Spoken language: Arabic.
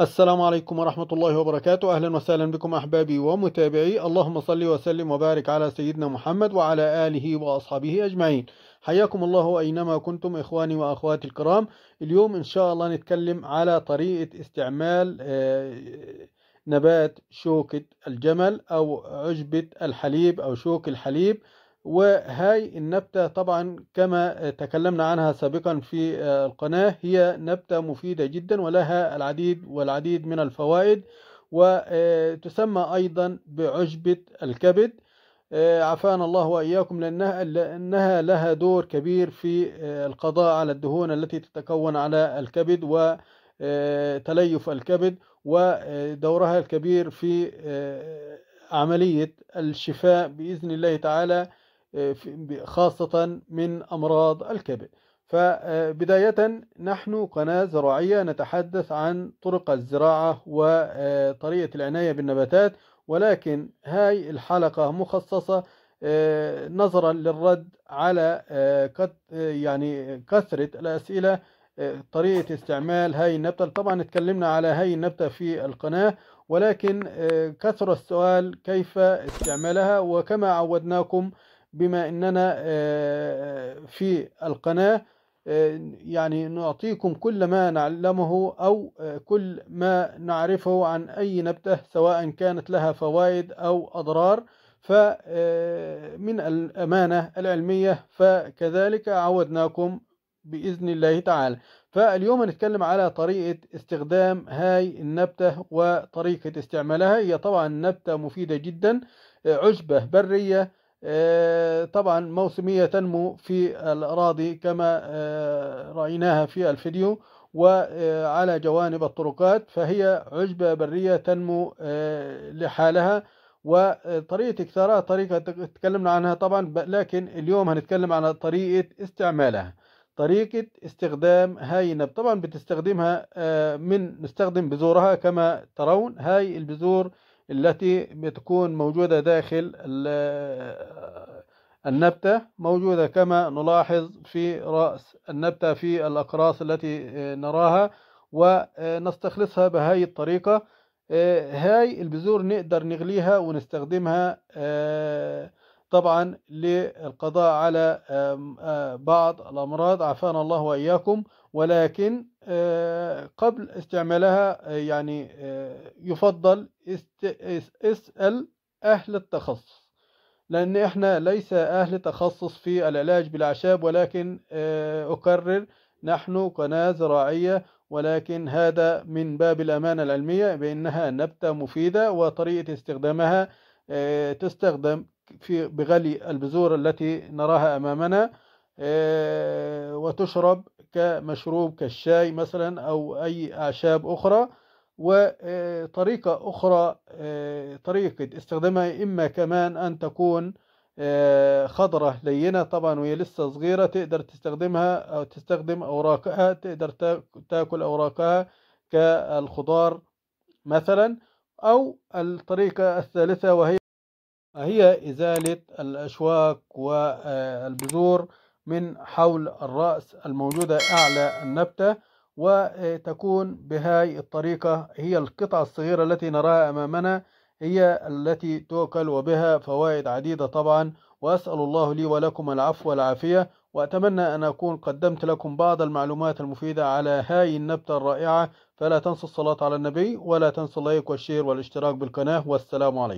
السلام عليكم ورحمة الله وبركاته أهلا وسهلا بكم أحبابي ومتابعي اللهم صل وسلم وبارك على سيدنا محمد وعلى آله وأصحابه أجمعين حياكم الله أينما كنتم إخواني وأخواتي الكرام اليوم إن شاء الله نتكلم على طريقة استعمال آه، نبات شوكة الجمل أو عشبة الحليب أو شوك الحليب وهاي النبتة طبعا كما تكلمنا عنها سابقا في آه، القناة هي نبتة مفيدة جدا ولها العديد والعديد من الفوائد وتسمى آه، أيضا بعشبة الكبد آه، عافانا الله وإياكم لأنها, لأنها لها دور كبير في القضاء على الدهون التي تتكون على الكبد وتليف الكبد ودورها الكبير في عملية الشفاء بإذن الله تعالى خاصة من أمراض الكبد فبداية نحن قناة زراعية نتحدث عن طرق الزراعة وطريقة العناية بالنباتات ولكن هاي الحلقة مخصصة آه، نظرا للرد على آه، يعني كثرة الأسئلة آه، طريقة استعمال هاي النبتة طبعا اتكلمنا على هاي النبتة في القناة ولكن كثر السؤال كيف استعمالها وكما عودناكم بما أننا آه، في القناة آه، يعني نعطيكم كل ما نعلمه أو آه، كل ما نعرفه عن أي نبتة سواء كانت لها فوائد أو أضرار فمن الأمانة العلمية فكذلك عودناكم بإذن الله تعالى فاليوم هنتكلم على طريقة استخدام هاي النبتة وطريقة استعمالها هي طبعا نبتة مفيدة جدا عشبة برية آه، طبعا موسمية تنمو في الأراضي كما آه، رأيناها في الفيديو وعلى آه، جوانب الطرقات فهي عشبة برية تنمو لحالها وطريقة اكثارها طريقة تكلمنا عنها طبعا لكن اليوم هنتكلم عن طريقة استعمالها طريقة استخدام هاي النب طبعا بتستخدمها من نستخدم بذورها كما ترون هاي البذور التي بتكون موجودة داخل النبتة موجودة كما نلاحظ في رأس النبتة في الأقراص التي آه، نراها ونستخلصها بهاي الطريقة آه، هاي البذور نقدر نغليها ونستخدمها آه، طبعا للقضاء على بعض الأمراض عافانا الله وإياكم ولكن قبل استعمالها يعني يفضل اسأل أهل التخصص لأن إحنا ليس أهل تخصص في العلاج بالأعشاب ولكن أكرر آه، نحن قناة زراعية ولكن هذا من باب الأمانة العلمية بأنها نبتة مفيدة وطريقة استخدامها آه، تستخدم في بغلي البذور التي نراها أمامنا آه، وتشرب كمشروب كالشاي مثلا أو أي أعشاب أخرى وطريقة أخرى طريقة استخدامها إما كمان أن تكون خضرة لينة طبعا وهي لسه صغيرة تقدر تستخدمها أو تستخدم أوراقها تقدر تاكل أوراقها كالخضار مثلا أو الطريقة الثالثة وهي هي إزالة الأشواك والبذور من حول الرأس الموجودة أعلى النبتة وتكون بهاي الطريقة هي القطعة الصغيرة التي نراها أمامنا هي التي توكل وبها فوائد عديدة طبعا وأسأل الله لي ولكم العفو والعافية وأتمنى أن أكون قدمت لكم بعض المعلومات المفيدة على هاي النبتة الرائعة فلا تنسوا الصلاة على النبي ولا تنسوا اللايك والشير والاشتراك بالقناة والسلام عليكم